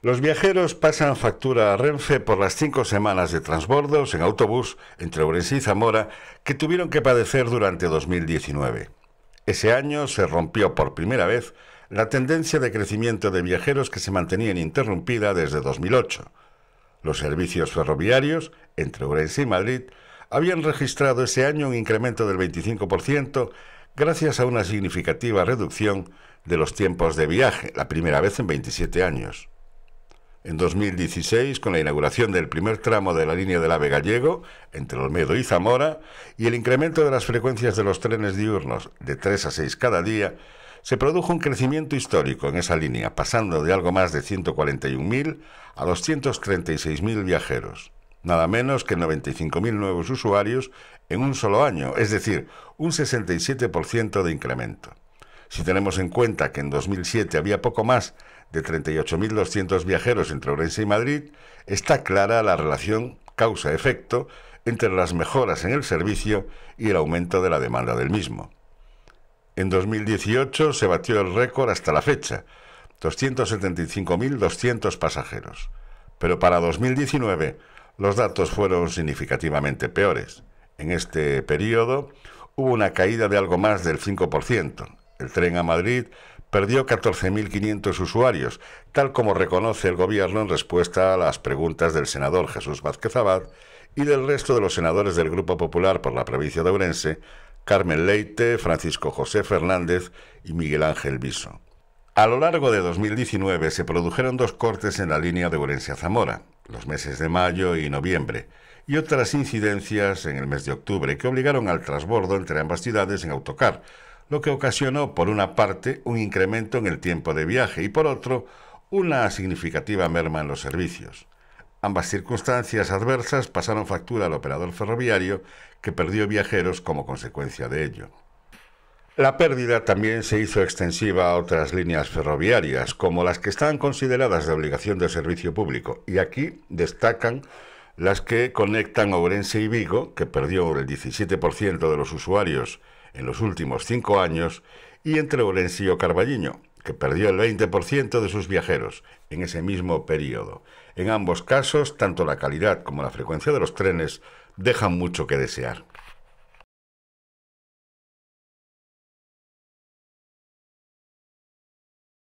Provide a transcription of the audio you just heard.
Los viajeros pasan factura a Renfe por las cinco semanas de transbordos en autobús entre Orense y Zamora que tuvieron que padecer durante 2019. Ese año se rompió por primera vez la tendencia de crecimiento de viajeros que se mantenía interrumpida desde 2008. Los servicios ferroviarios entre Orense y Madrid habían registrado ese año un incremento del 25% gracias a una significativa reducción de los tiempos de viaje, la primera vez en 27 años. En 2016, con la inauguración del primer tramo de la línea del AVE gallego, entre Olmedo y Zamora, y el incremento de las frecuencias de los trenes diurnos de 3 a 6 cada día, se produjo un crecimiento histórico en esa línea, pasando de algo más de 141.000 a 236.000 viajeros, nada menos que 95.000 nuevos usuarios en un solo año, es decir, un 67% de incremento. Si tenemos en cuenta que en 2007 había poco más de 38.200 viajeros entre Orense y Madrid, está clara la relación causa-efecto entre las mejoras en el servicio y el aumento de la demanda del mismo. En 2018 se batió el récord hasta la fecha, 275.200 pasajeros. Pero para 2019 los datos fueron significativamente peores. En este periodo hubo una caída de algo más del 5%, el tren a Madrid perdió 14.500 usuarios, tal como reconoce el gobierno en respuesta a las preguntas del senador Jesús Vázquez Abad y del resto de los senadores del Grupo Popular por la provincia de Orense, Carmen Leite, Francisco José Fernández y Miguel Ángel Viso. A lo largo de 2019 se produjeron dos cortes en la línea de Valencia Zamora, los meses de mayo y noviembre, y otras incidencias en el mes de octubre que obligaron al trasbordo entre ambas ciudades en autocar, lo que ocasionó, por una parte, un incremento en el tiempo de viaje y, por otro, una significativa merma en los servicios. Ambas circunstancias adversas pasaron factura al operador ferroviario, que perdió viajeros como consecuencia de ello. La pérdida también se hizo extensiva a otras líneas ferroviarias, como las que están consideradas de obligación de servicio público, y aquí destacan las que conectan Ourense y Vigo, que perdió el 17% de los usuarios en los últimos cinco años, y entre Ourense y Carballiño, que perdió el 20% de sus viajeros en ese mismo periodo. En ambos casos, tanto la calidad como la frecuencia de los trenes dejan mucho que desear.